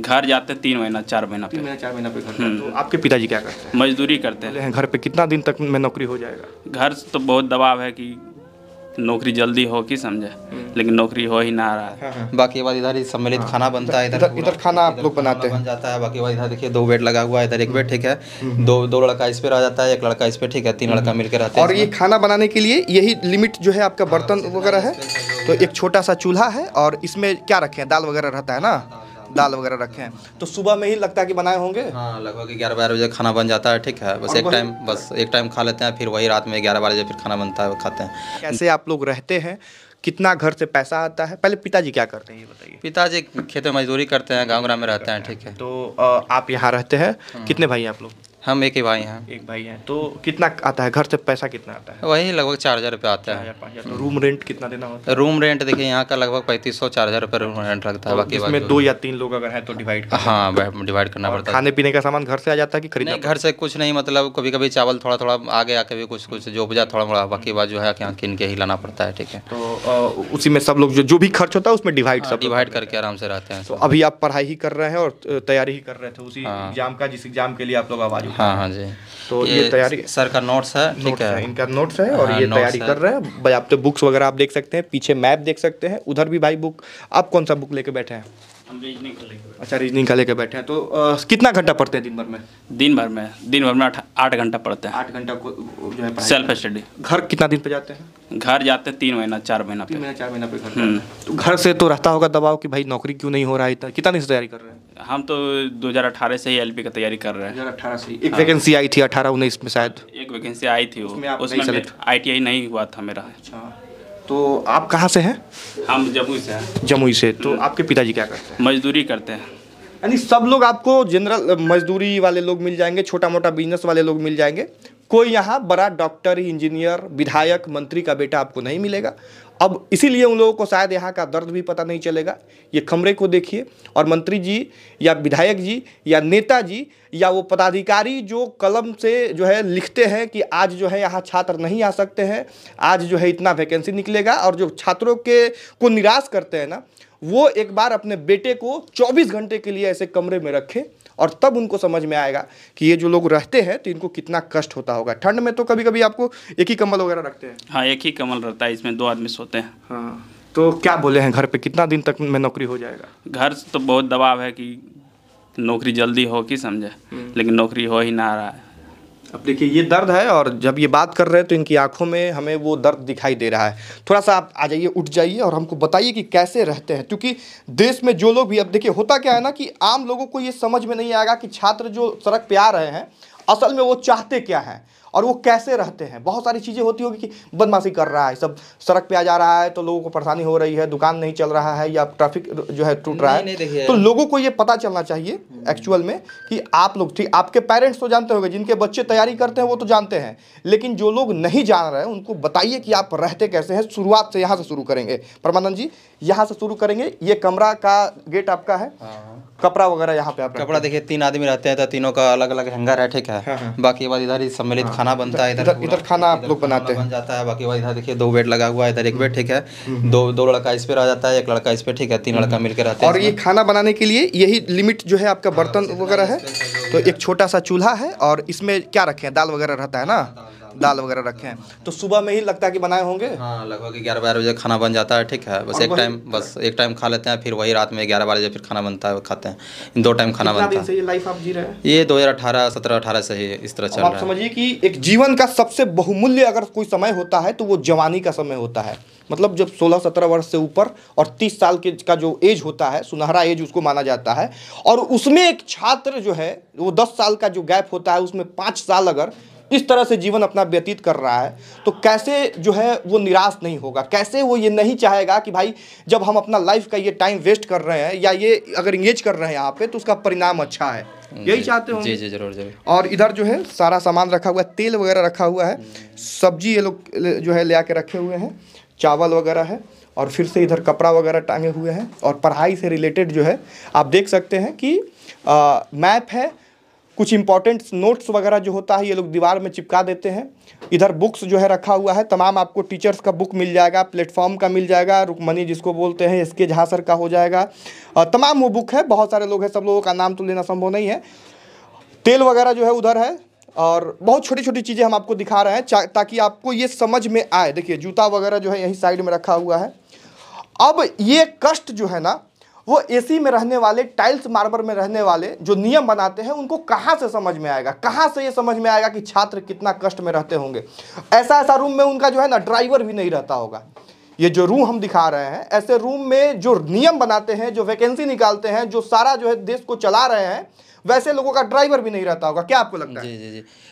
घर जाते तीन महीना चार महीना तीन महीना चार महीना पे घर हम्म। तो आपके पिताजी क्या करते हैं मजदूरी करते हैं घर पे कितना दिन तक में नौकरी हो जाएगा घर तो बहुत दबाव है कि नौकरी जल्दी हो कि समझे हम्म। लेकिन नौकरी हो ही ना रहा है हाँ, हाँ। बाकी बात इधर ही सम्मिलित हाँ। खाना बनता है इधर इधर खाना आप लोग बनाते हैं बन जाता है बाकी बात इधर देखिए दो बेड लगा हुआ है इधर एक बेड ठीक है हम्म। दो दो लड़का इस पे रह जाता है एक लड़का इस पे ठीक है तीन लड़का मिलकर रहते हैं और ये खाना बनाने के लिए यही लिमिट जो है आपका बर्तन वगैरह है तो एक छोटा सा चूल्हा है और इसमें क्या रखे हैं दाल वगैरह रहता है ना दाल वगैरह रखे हैं तो सुबह में ही लगता है कि बनाए होंगे हाँ लगभग ग्यारह बारह बजे खाना बन जाता है ठीक है बस एक टाइम बस एक टाइम खा लेते हैं फिर वही रात में ग्यारह बारह बजे फिर खाना बनता है खाते हैं कैसे आप लोग रहते हैं कितना घर से पैसा आता है पहले पिताजी क्या करते हैं ये बताइए पिताजी खेत में मजदूरी करते हैं गाँव ग्राम में रहते हैं ठीक है तो आप यहाँ रहते हैं हाँ। कितने भाई आप लोग हम एक ही भाई हैं एक भाई हैं तो कितना आता है घर से पैसा कितना आता है वही लगभग चार हज़ार रुपये आता है तो रूम रेंट कितना देना होता है रूम रेंट देखिए यहाँ का लगभग पैंतीस सौ चार हज़ार रुपये रूम रेंट लगता है तो बाकी इसमें दो या तीन लोग अगर है तो डिवाइड हाँ डिवाइड करना पड़ता है खाने पीने का सामान घर से आ जाता है कि खरीदना घर से कुछ नहीं मतलब कभी कभी चावल थोड़ा थोड़ा आ गया कभी कुछ कुछ जो बजा थोड़ा थोड़ा बाकी हम्म। बात जो है यहाँ किन के ही लाना पड़ता है ठीक है तो उसी में सब लोग जो जो भी खर्च होता है उसमें डिवाइड हाँ, सब डिवाइड करके आराम से रहते हैं तो अभी आप पढ़ाई ही कर रहे हैं और तैयारी ही कर रहे थे उसी एग्जाम हाँ। का जिस एग्जाम के लिए आप लोग आवाज़ हाँ हाँ जी तो ये, ये तैयारी सर का नोट्स है ठीक है।, इनका नोट्स है और हाँ, ये तैयारी कर रहे हैं तो बुक्स वगैरह आप देख सकते हैं पीछे मैप देख सकते हैं उधर भी भाई बुक आप कौन सा बुक लेके बैठे हैं अच्छा रीजनिंग का लेकर बैठे हैं तो आ, कितना घंटा पढ़ते हैं दिन भर में दिन भर में दिन भर में आठ घंटा पढ़ते हैं आठ घंटा जो है सेल्फ स्टडी घर कितना दिन पे जाते हैं घर जाते हैं तीन महीना चार महीना तीन महीना चार महीना पे घर हम्म। तो घर से तो रहता होगा दबाव कि भाई नौकरी क्यों नहीं हो रहा है इतना कितना दिन से तैयारी कर रहे हैं हम तो दो से ही एल का तैयारी कर रहे हैं दो से एक वैकेंसी हाँ। आई थी अठारह उन्नीस में शायद एक वैकेंसी आई थी उसमें आई टी नहीं हुआ था मेरा अच्छा तो आप कहाँ से हैं हम जमुई से हैं जमुई से तो आपके पिताजी क्या करते हैं मजदूरी करते हैं यानी सब लोग आपको जनरल मजदूरी वाले लोग मिल जाएंगे छोटा मोटा बिजनेस वाले लोग मिल जाएंगे कोई यहाँ बड़ा डॉक्टर इंजीनियर विधायक मंत्री का बेटा आपको नहीं मिलेगा अब इसीलिए उन लोगों को शायद यहाँ का दर्द भी पता नहीं चलेगा ये खमरे को देखिए और मंत्री जी या विधायक जी या नेता जी या वो पदाधिकारी जो कलम से जो है लिखते हैं कि आज जो है यहाँ छात्र नहीं आ सकते हैं आज जो है इतना वैकेंसी निकलेगा और जो छात्रों के को निराश करते हैं ना वो एक बार अपने बेटे को 24 घंटे के लिए ऐसे कमरे में रखें और तब उनको समझ में आएगा कि ये जो लोग रहते हैं तो इनको कितना कष्ट होता होगा ठंड में तो कभी कभी आपको एक ही कम्बल वगैरह रखते हैं हाँ एक ही कमल रहता है इसमें दो आदमी सोते हैं हाँ तो क्या बोले हैं घर पे कितना दिन तक में नौकरी हो जाएगा घर तो बहुत दबाव है कि नौकरी जल्दी हो कि समझे लेकिन नौकरी हो ही ना रहा है अब देखिए ये दर्द है और जब ये बात कर रहे हैं तो इनकी आंखों में हमें वो दर्द दिखाई दे रहा है थोड़ा सा आप आ जाइए उठ जाइए और हमको बताइए कि कैसे रहते हैं क्योंकि देश में जो लोग भी अब देखिए होता क्या है ना कि आम लोगों को ये समझ में नहीं आएगा कि छात्र जो सड़क पे आ रहे हैं असल में वो चाहते क्या हैं और वो कैसे रहते हैं बहुत सारी चीज़ें होती होगी कि बदमाशी कर रहा है सब सड़क पे आ जा रहा है तो लोगों को परेशानी हो रही है दुकान नहीं चल रहा है या ट्रैफिक जो है टूट रहा है तो लोगों को ये पता चलना चाहिए एक्चुअल में कि आप लोग ठीक आपके पेरेंट्स तो जानते होंगे जिनके बच्चे तैयारी करते हैं वो तो जानते हैं लेकिन जो लोग नहीं जान रहे हैं उनको बताइए कि आप रहते कैसे हैं शुरुआत से यहाँ से शुरू करेंगे परमानंद जी यहाँ से शुरू करेंगे ये कमरा का गेट आपका है हाँ। कपड़ा वगैरह यहाँ पे आप कपड़ा देखिए तीन आदमी रहते हैं तो तीनों का अलग अलग हैंगर है ठीक है हाँ, हाँ। बाकी इधर ही सम्मिलित खाना बनता है इधर इधर खाना आप लोग बनाते हैं बन जाता है बाकी इधर देखिए दो बेड लगा हुआ है इधर एक बेड ठीक है हम्म, हम्म। दो दो लड़का इस पे रह जाता है एक लड़का इस पे ठीक है तीन हम्म, लड़का मिलकर रहते हैं और ये खाना बनाने के लिए यही लिमिट जो है आपका हाँ, बर्तन वगैरह है तो एक छोटा सा चूल्हा है और इसमें क्या रखे दाल वगैरह रहता है ना हाँ, दाल वगैरह रखे हैं तो सुबह में ही लगता है कि बनाए होंगे हाँ लगभग ग्यारह बारह बजे खाना बन जाता है ठीक है बस एक टाइम बस एक टाइम खा लेते हैं फिर वही रात में ग्यारह बारह बजे फिर खाना बनता है खाते हैं दो टाइम खाना बनता है लाइफ आप जी रहे ये दो हज़ार अठारह सत्रह अठारह से ही इस तरह चल आप समझिए कि एक जीवन का सबसे बहुमूल्य अगर कोई समय होता है तो वो जवानी का समय होता है मतलब जब 16-17 वर्ष से ऊपर और 30 साल के का जो एज होता है सुनहरा एज उसको माना जाता है और उसमें एक छात्र जो है वो 10 साल का जो गैप होता है उसमें पाँच साल अगर इस तरह से जीवन अपना व्यतीत कर रहा है तो कैसे जो है वो निराश नहीं होगा कैसे वो ये नहीं चाहेगा कि भाई जब हम अपना लाइफ का ये टाइम वेस्ट कर रहे हैं या ये अगर इंगेज कर रहे हैं यहाँ पे तो उसका परिणाम अच्छा है हम्म, यही चाहते हैं जी जी जरूर जरूर और इधर जो है सारा सामान रखा हुआ है तेल वगैरह रखा हुआ है सब्जी ये लोग जो है ले आके रखे हुए हैं चावल वगैरह है और फिर से इधर कपड़ा वगैरह टांगे हुए हैं और पढ़ाई से रिलेटेड जो है आप देख सकते हैं कि मैप है कुछ इंपॉर्टेंट नोट्स वगैरह जो होता है ये लोग दीवार में चिपका देते हैं इधर बुक्स जो है रखा हुआ है तमाम आपको टीचर्स का बुक मिल जाएगा प्लेटफॉर्म का मिल जाएगा रुकमनी जिसको बोलते हैं एस के का हो जाएगा तमाम वो बुक है बहुत सारे लोग हैं सब लोगों का नाम तो लेना संभव नहीं है तेल वगैरह जो है उधर है और बहुत छोटी छोटी चीज़ें हम आपको दिखा रहे हैं ताकि आपको ये समझ में आए देखिए जूता वगैरह जो है यहीं साइड में रखा हुआ है अब ये कष्ट जो है ना वो एसी में रहने वाले टाइल्स मार्बर में रहने वाले जो नियम बनाते हैं उनको कहाँ से समझ में आएगा कहाँ से ये समझ में आएगा कि छात्र कितना कष्ट में रहते होंगे ऐसा ऐसा रूम में उनका जो है ना ड्राइवर भी नहीं रहता होगा ये जो रूम हम दिखा रहे हैं ऐसे रूम में जो नियम बनाते हैं जो वैकेंसी निकालते हैं जो सारा जो है देश को चला रहे हैं वैसे लोगों का ड्राइवर भी नहीं रहता होगा क्या आपको लगता है जी जी जी